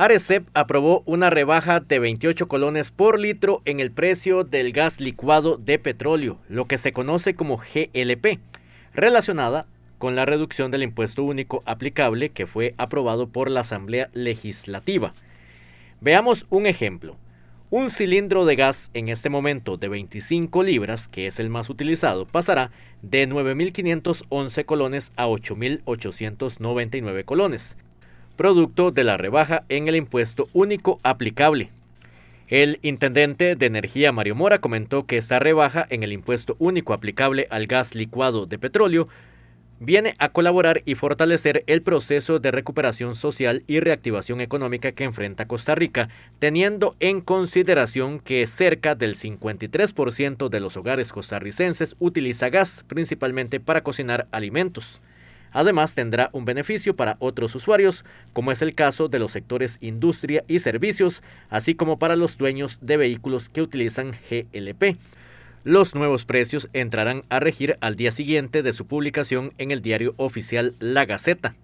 Arecep aprobó una rebaja de 28 colones por litro en el precio del gas licuado de petróleo, lo que se conoce como GLP, relacionada con la reducción del impuesto único aplicable que fue aprobado por la Asamblea Legislativa. Veamos un ejemplo. Un cilindro de gas en este momento de 25 libras, que es el más utilizado, pasará de 9.511 colones a 8.899 colones producto de la rebaja en el impuesto único aplicable. El intendente de Energía Mario Mora comentó que esta rebaja en el impuesto único aplicable al gas licuado de petróleo viene a colaborar y fortalecer el proceso de recuperación social y reactivación económica que enfrenta Costa Rica, teniendo en consideración que cerca del 53% de los hogares costarricenses utiliza gas, principalmente para cocinar alimentos. Además, tendrá un beneficio para otros usuarios, como es el caso de los sectores industria y servicios, así como para los dueños de vehículos que utilizan GLP. Los nuevos precios entrarán a regir al día siguiente de su publicación en el diario oficial La Gaceta.